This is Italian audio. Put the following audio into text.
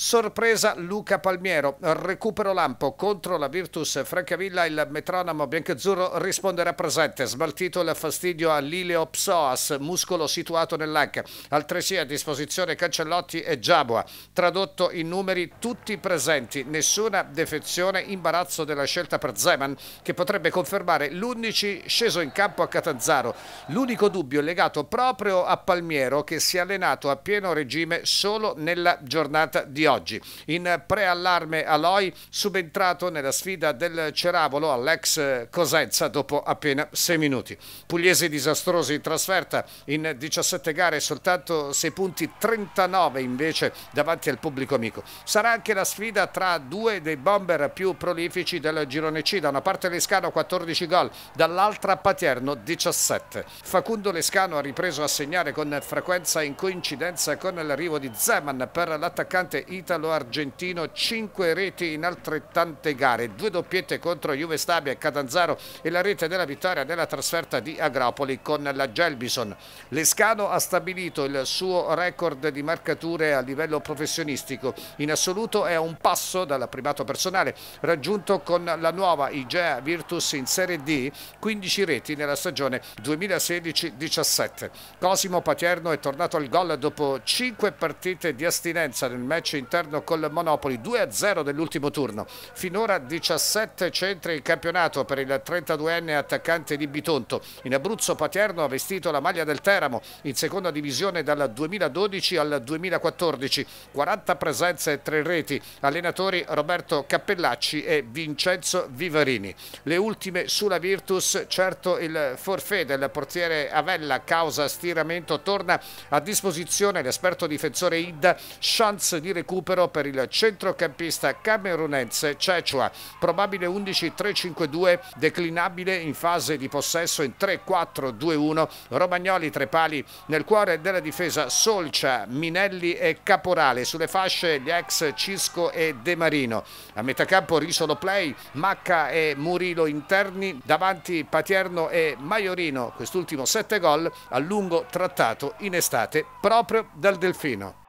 Sorpresa Luca Palmiero, recupero lampo contro la Virtus Francavilla, il metronomo biancazzurro risponderà presente, smaltito il fastidio all'ileo psoas, muscolo situato nell'anca, altresì a disposizione Cancellotti e Giaboa, tradotto in numeri tutti presenti, nessuna defezione, imbarazzo della scelta per Zeman che potrebbe confermare l'11 sceso in campo a Catanzaro, l'unico dubbio legato proprio a Palmiero che si è allenato a pieno regime solo nella giornata di oggi oggi. In preallarme Aloi, subentrato nella sfida del Ceravolo all'ex Cosenza dopo appena 6 minuti. Pugliesi disastrosi in trasferta, in 17 gare soltanto 6 punti, 39 invece davanti al pubblico amico. Sarà anche la sfida tra due dei bomber più prolifici del girone C, da una parte Lescano 14 gol, dall'altra Paterno 17. Facundo Lescano ha ripreso a segnare con frequenza in coincidenza con l'arrivo di Zeman per l'attaccante italo-argentino, 5 reti in altrettante gare, due doppiette contro Juve Stabia e Catanzaro e la rete della vittoria nella trasferta di Agropoli con la Gelbison. Lescano ha stabilito il suo record di marcature a livello professionistico, in assoluto è a un passo dal primato personale raggiunto con la nuova IGEA Virtus in Serie D, 15 reti nella stagione 2016-17. Cosimo Paterno è tornato al gol dopo 5 partite di astinenza nel match in all'interno col Monopoli 2-0 dell'ultimo turno. Finora 17 centri in campionato per il 32enne attaccante di Bitonto. In Abruzzo Paterno ha vestito la maglia del Teramo in seconda divisione dal 2012 al 2014. 40 presenze e 3 reti. Allenatori Roberto Cappellacci e Vincenzo Vivarini. Le ultime sulla Virtus, certo il forfè del portiere Avella causa stiramento torna a disposizione l'esperto difensore Id, chance di recupero recupero per il centrocampista camerunense Cechua. probabile 11-3-5-2 declinabile in fase di possesso in 3-4-2-1, Romagnoli tre pali nel cuore della difesa Solcia, Minelli e Caporale, sulle fasce gli ex Cisco e De Marino, a metà campo Risolo Play, Macca e Murilo interni, davanti Patierno e Maiorino, quest'ultimo 7 gol a lungo trattato in estate proprio dal Delfino.